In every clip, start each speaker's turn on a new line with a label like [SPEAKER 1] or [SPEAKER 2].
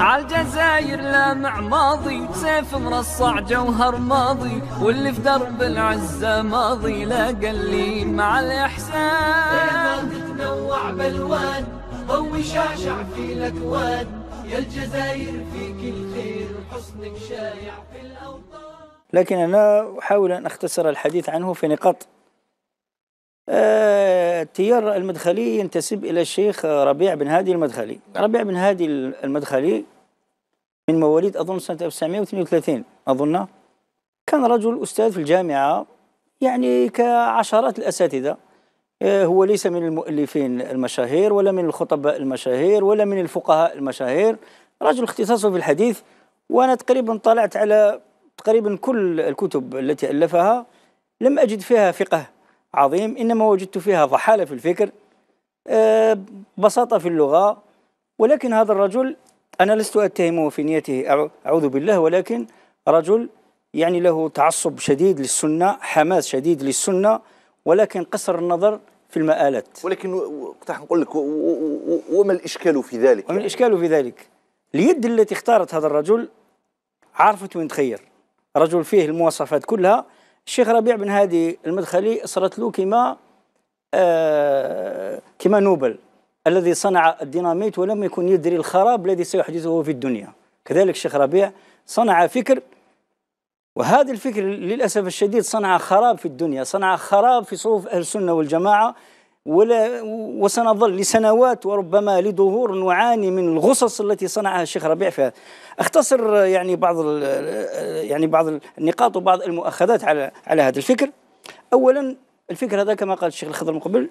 [SPEAKER 1] عالجزاير لامع ماضي سيف مرصع جوهر ماضي واللي في درب العزة ماضي لا قلي مع الإحسان تنوع بالوان ضوي شعشع في الأكوان يا الجزاير فيك الخير حسنك شايع في الأوطان لكن أنا أحاول أن أختصر الحديث عنه في نقاط آه، تيار المدخلي ينتسب إلى الشيخ ربيع بن هادي المدخلي نعم. ربيع بن هادي المدخلي من مواليد أظن سنة 1932 أظن كان رجل أستاذ في الجامعة يعني كعشرات الأساتذة آه، هو ليس من المؤلفين المشاهير ولا من الخطباء المشاهير ولا من الفقهاء المشاهير رجل اختصاصه في الحديث وأنا تقريبا طلعت على تقريبا كل الكتب التي ألفها لم أجد فيها فقه عظيم إنما وجدت فيها ضحالة في الفكر آه، بساطة في اللغة ولكن هذا الرجل أنا لست أتهمه في نيته أعوذ بالله ولكن رجل يعني له تعصب شديد للسنة حماس شديد للسنة ولكن قصر النظر في المآلات ولكن قطع نقول لك وما الإشكال في ذلك؟ وما يعني؟ الإشكال في ذلك؟ اليد التي اختارت هذا الرجل عرفت وين تخير رجل فيه المواصفات كلها الشيخ ربيع بن هادي المدخلي صرت له كما آه كما نوبل الذي صنع الديناميت ولم يكن يدري الخراب الذي سيحدثه في الدنيا كذلك الشيخ ربيع صنع فكر وهذا الفكر للأسف الشديد صنع خراب في الدنيا صنع خراب في صوف أهل السنة والجماعة ولا وسنظل لسنوات وربما لدهور نعاني من الغصص التي صنعها الشيخ ربيع فيها اختصر يعني بعض يعني بعض النقاط وبعض المؤخذات على على هذا الفكر اولا الفكر هذا كما قال الشيخ الخضر من قبل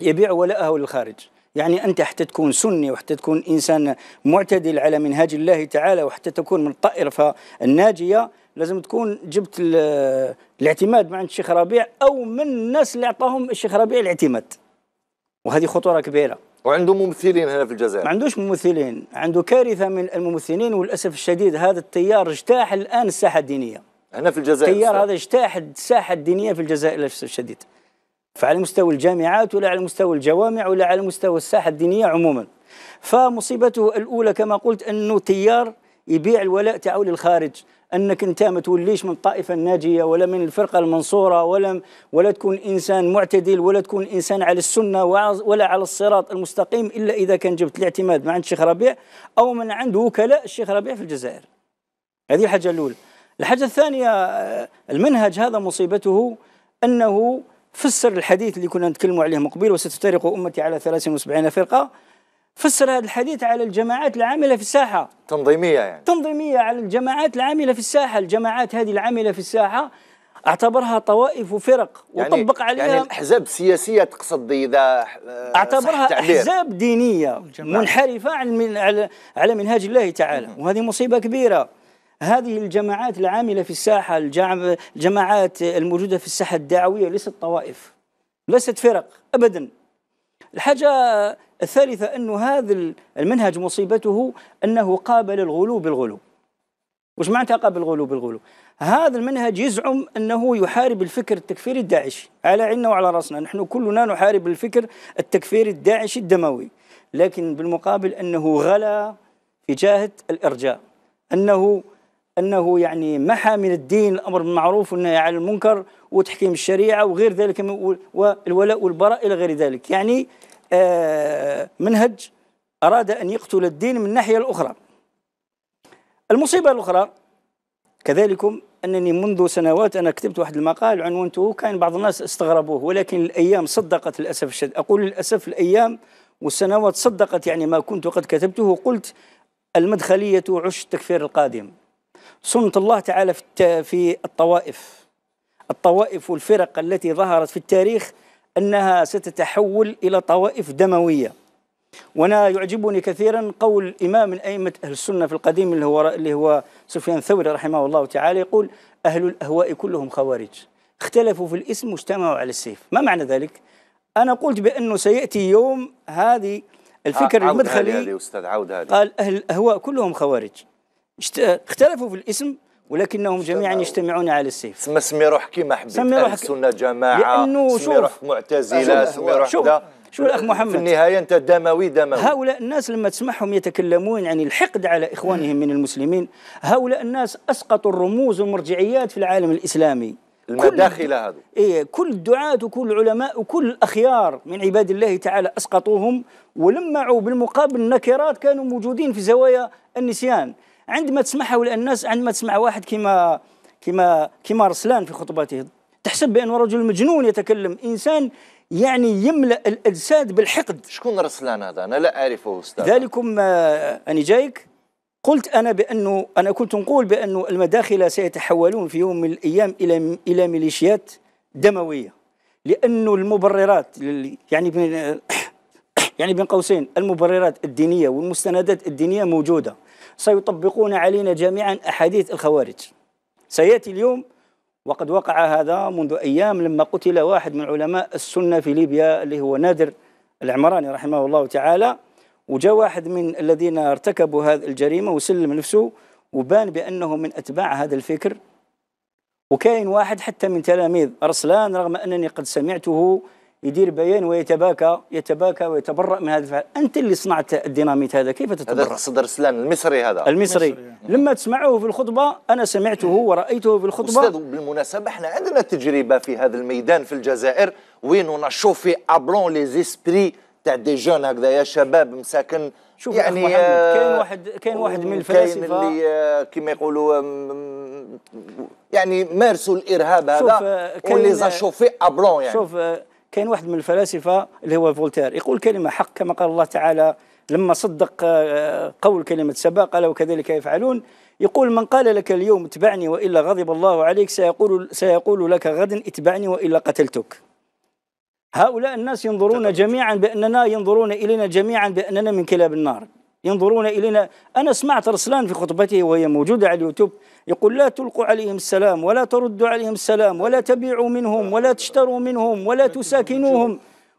[SPEAKER 1] يبيع ولاءه للخارج يعني أنت حتى تكون سني وحتى تكون إنسان معتدل على منهاج الله تعالى وحتى تكون من الطائرة الناجية لازم تكون جبت الاعتماد مع الشيخ ربيع أو من الناس اللي أعطاهم الشيخ ربيع الاعتماد وهذه خطورة كبيرة وعنده ممثلين هنا في الجزائر ما عندوش ممثلين عنده كارثة من الممثلين والأسف الشديد هذا التيار اجتاح الآن الساحة الدينية هنا في الجزائر التيار هذا اجتاح الساحة الدينية في الجزائر للأسف الشديد فعلى مستوى الجامعات ولا على مستوى الجوامع ولا على مستوى الساحة الدينية عموما فمصيبته الأولى كما قلت أنه تيار يبيع الولاء تاعو للخارج انك انت ما توليش من الطائفه الناجيه ولا من الفرقه المنصوره ولا ولا تكون انسان معتدل ولا تكون انسان على السنه ولا على الصراط المستقيم الا اذا كان جبت الاعتماد من عند الشيخ ربيع او من عند وكلاء الشيخ ربيع في الجزائر هذه الحاجه الاولى الحاجه الثانيه آه، المنهج هذا مصيبته انه فسر الحديث اللي كنا نتكلموا عليه من قبل وستفترق أمتي على 73 فرقة فسر هذا الحديث على الجماعات العاملة في الساحة تنظيمية يعني تنظيمية على الجماعات العاملة في الساحة الجماعات هذه العاملة في الساحة اعتبرها طوائف وفرق يعني وطبق يعني عليها يعني الاحزاب السياسيه تقصد اذا آه، اعتبرها احزاب دينيه منحرفه عن من على, على منهاج الله تعالى وهذه مصيبه كبيره هذه الجماعات العاملة في الساحة الجماعات الموجودة في الساحة الدعوية ليست طوائف ليست فرق أبدا الحاجة الثالثة أن هذا المنهج مصيبته أنه قابل الغلو بالغلو وش معناتها قابل الغلو بالغلو هذا المنهج يزعم أنه يحارب الفكر التكفيري الداعشي على عنا وعلى رأسنا نحن كلنا نحارب الفكر التكفيري الداعشي الدموي لكن بالمقابل أنه غلا في جاهة الإرجاء أنه انه يعني محى من الدين الامر بالمعروف والنهي عن المنكر وتحكيم الشريعه وغير ذلك والولاء والبراء الى غير ذلك يعني آه، منهج اراد ان يقتل الدين من الناحيه الاخرى المصيبه الاخرى كذلكم انني منذ سنوات انا كتبت واحد المقال عنوانته كان بعض الناس استغربوه ولكن الايام صدقت للاسف الشديد اقول للاسف الايام والسنوات صدقت يعني ما كنت قد كتبته قلت المدخليه عش التكفير القادم سنة الله تعالى في الطوائف الطوائف والفرق التي ظهرت في التاريخ أنها ستتحول إلى طوائف دموية وأنا يعجبني كثيرا قول إمام من أئمة أهل السنة في القديم اللي هو, اللي هو سفيان الثوري رحمه الله تعالى يقول أهل الأهواء كلهم خوارج اختلفوا في الاسم واجتمعوا على السيف ما معنى ذلك؟ أنا قلت بأنه سيأتي يوم هذه الفكر آه، عود المدخلي أستاذ عود هذه قال أهل الأهواء كلهم خوارج اختلفوا في الاسم ولكنهم جميعا يجتمعون على السيف سما سمي روح كيما حبيت سمي روح سنه جماعه لانه سمي روح معتزله سمي روح شوف شوف الاخ محمد في النهايه انت دموي دموي هؤلاء الناس لما تسمعهم يتكلمون عن الحقد على اخوانهم من المسلمين هؤلاء الناس اسقطوا الرموز والمرجعيات في العالم الاسلامي المداخل هذو إيه كل الدعاة وكل العلماء وكل الأخيار من عباد الله تعالى أسقطوهم ولمعوا بالمقابل نكرات كانوا موجودين في زوايا النسيان عندما تسمعها الناس عندما تسمع واحد كما كما كما رسلان في خطبته تحسب بأنه رجل مجنون يتكلم إنسان يعني يملأ الأجساد بالحقد شكون رسلان هذا أنا لا أعرفه أستاذ ذلكم آه، اني جايك قلت أنا بأنه أنا كنت نقول بانه المداخل سيتحولون في يوم من الأيام إلى إلى ميليشيات دموية لانه المبررات يعني يعني بين قوسين المبررات الدينية والمستندات الدينية موجودة سيطبقون علينا جميعا أحاديث الخوارج سيأتي اليوم وقد وقع هذا منذ أيام لما قتل واحد من علماء السنة في ليبيا اللي هو نادر العمراني رحمه الله تعالى وجاء واحد من الذين ارتكبوا هذه الجريمة وسلم نفسه وبان بأنه من أتباع هذا الفكر وكاين واحد حتى من تلاميذ أرسلان رغم أنني قد سمعته يدير بيان ويتباكى يتباكى ويتبرأ من هذا الفعل أنت اللي صنعت الديناميت هذا كيف تتبرأ هذا صدر سلان المصري هذا المصري لما تسمعه في الخطبة أنا سمعته ورأيته في الخطبة أستاذ بالمناسبة احنا عندنا تجربة في هذا الميدان في الجزائر وين ونشوف في أبلون لي زيسبري تاع دي جون هكذا يا شباب مساكن شوف يعني كاين آه، واحد كاين واحد من الفلاسفه كاين اللي آه، كما يقولوا يعني مارسوا الارهاب هذا آه، واللي زاشوفي ابلون يعني شوف كاين واحد من الفلاسفه اللي هو فولتير يقول كلمه حق كما قال الله تعالى لما صدق آه، قول كلمه سبا قال وكذلك يفعلون يقول من قال لك اليوم اتبعني والا غضب الله عليك سيقول سيقول لك غدا اتبعني والا قتلتك هؤلاء الناس ينظرون جميعا باننا ينظرون الينا جميعا باننا من كلاب النار ينظرون الينا انا سمعت رسلان في خطبته وهي موجوده على اليوتيوب يقول لا تلقوا عليهم السلام ولا تردوا عليهم السلام ولا تبيعوا منهم ولا تشتروا منهم ولا تساكنوهم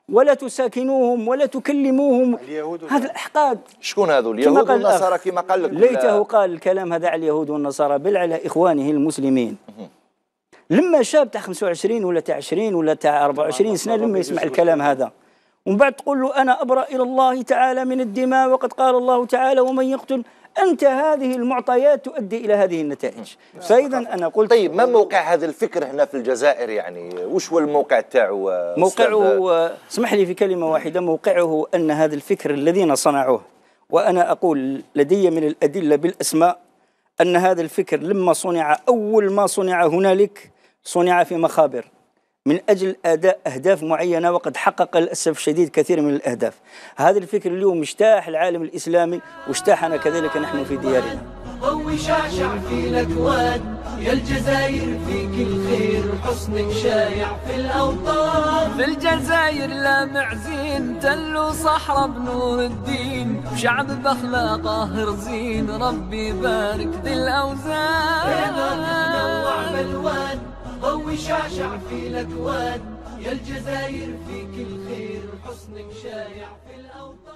[SPEAKER 1] ولا تساكنوهم ولا تكلموهم هذا الأحقاد شكون هذو اليهود والنصارى كما قال لك ليته قال الكلام هذا على اليهود والنصارى بل على إخوانه المسلمين لما شاب تاع 25 ولا تاع 20 ولا تاع 24 سنة لما يسمع الكلام هذا ومن بعد تقول له أنا أبرأ إلى الله تعالى من الدماء وقد قال الله تعالى ومن يقتل أنت هذه المعطيات تؤدي إلى هذه النتائج فإذا أنا قلت طيب ما موقع هذا الفكر هنا في الجزائر يعني وش هو الموقع تاعو موقعه اسمح لي في كلمة واحدة موقعه أن هذا الفكر الذين صنعوه وأنا أقول لدي من الأدلة بالأسماء أن هذا الفكر لما صنع أول ما صنع هنالك صنع في مخابر من أجل أداء أهداف معينة وقد حقق للأسف الشديد كثير من الأهداف هذا الفكر اليوم اجتاح العالم الإسلامي واجتاحنا كذلك نحن في ديارنا قوي شعشع في الأكوان يا الجزائر فيك الخير حسنك شايع في الأوطان في الجزائر لامع زين تلو صحراء بنور الدين شعب بأخلاقه زين ربي بارك ذي الأوزان بيضة تتنوع بالوان ضوي شعشع في الأكوان يا الجزاير فيك الخير حسنك شايع في الأوطان